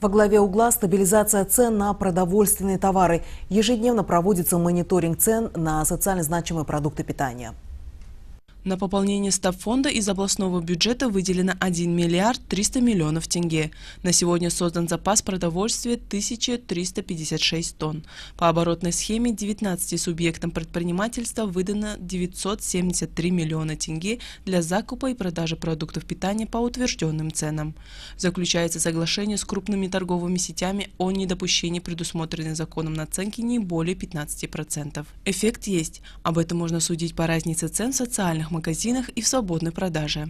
Во главе угла стабилизация цен на продовольственные товары. Ежедневно проводится мониторинг цен на социально значимые продукты питания. На пополнение став фонда из областного бюджета выделено 1 миллиард 300 миллионов тенге. На сегодня создан запас продовольствия 1356 тонн. По оборотной схеме 19 субъектам предпринимательства выдано 973 миллиона тенге для закупа и продажи продуктов питания по утвержденным ценам. Заключается соглашение с крупными торговыми сетями о недопущении предусмотренной законом наценки не более 15%. Эффект есть. Об этом можно судить по разнице цен в социальных магазинах магазинах и в свободной продаже.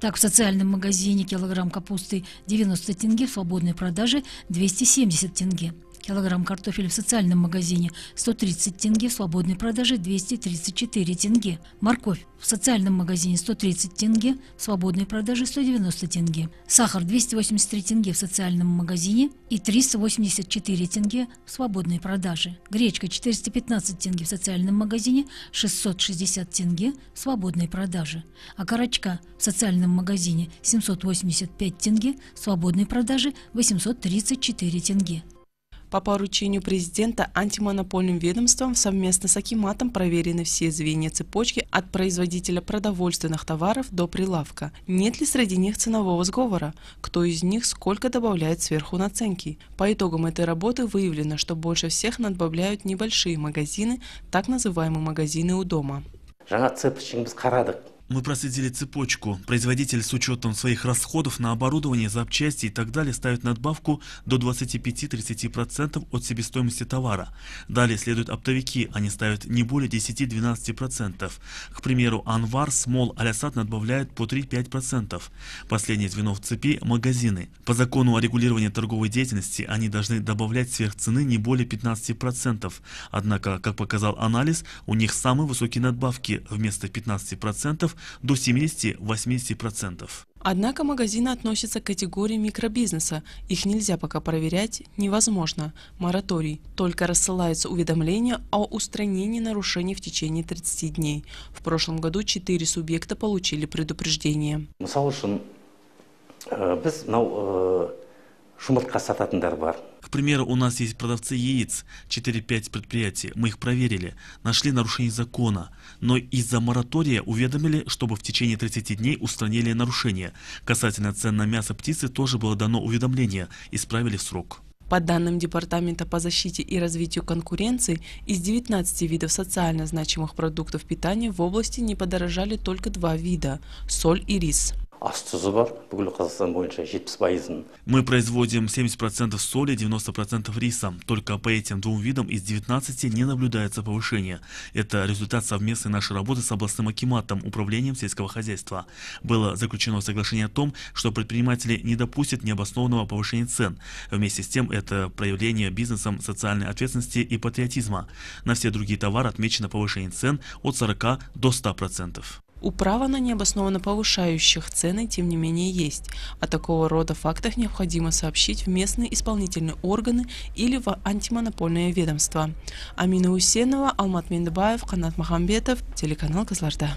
Так, в социальном магазине килограмм капусты 90 тенге, в свободной продаже 270 тенге. Килограмм картофеля в социальном магазине 130 тенге, в свободной продаже 234 тенге. Морковь в социальном магазине 130 тенге, в свободной продаже 190 тенге. Сахар 283 тенге в социальном магазине и 384 тенге в свободной продаже. Гречка 415 тенге в социальном магазине, 660 тенге в свободной продаже. а Окорочка в социальном магазине 785 тенге, в свободной продаже 834 тенге. По поручению президента антимонопольным ведомством совместно с Акиматом проверены все звенья цепочки от производителя продовольственных товаров до прилавка. Нет ли среди них ценового сговора? Кто из них сколько добавляет сверху наценки? По итогам этой работы выявлено, что больше всех надбавляют небольшие магазины, так называемые магазины у дома. жаңа цепочкин біз мы проследили цепочку. Производитель с учетом своих расходов на оборудование, запчасти и так далее ставит надбавку до 25-30% от себестоимости товара. Далее следуют оптовики, они ставят не более 10-12%. К примеру, Анвар, Смол, Алясат надбавляют по 3-5%. Последнее звено в цепи – магазины. По закону о регулировании торговой деятельности они должны добавлять сверх цены не более 15%. Однако, как показал анализ, у них самые высокие надбавки вместо 15% до 70-80%. Однако магазины относятся к категории микробизнеса. Их нельзя пока проверять, невозможно. Мораторий. Только рассылается уведомление о устранении нарушений в течение 30 дней. В прошлом году 4 субъекта получили предупреждение жұмыртқа сататындар бар к примеру, у нас есть продавцы яиц, 4-5 предприятий, мы их проверили, нашли нарушение закона, но из-за моратория уведомили, чтобы в течение 30 дней устранили нарушение. Касательно цен на мясо птицы тоже было дано уведомление, исправили срок. По данным Департамента по защите и развитию конкуренции, из 19 видов социально значимых продуктов питания в области не подорожали только два вида – соль и рис. Мы производим 70% соли, 90% риса. Только по этим двум видам из 19 не наблюдается повышение. Это результат совместной нашей работы с областным акиматом, управлением сельского хозяйства. Было заключено соглашение о том, что предприниматели не допустят необоснованного повышения цен. Вместе с тем это проявление бизнесом социальной ответственности и патриотизма. На все другие товары отмечено повышение цен от 40 до 100%. Управа на необоснованно повышающих цены, тем не менее, есть. О такого рода фактах необходимо сообщить в местные исполнительные органы или в антимонопольное ведомство. Амина Усенова, Алмат Миндабаев, Канат Махамбетов, телеканал «Казларда».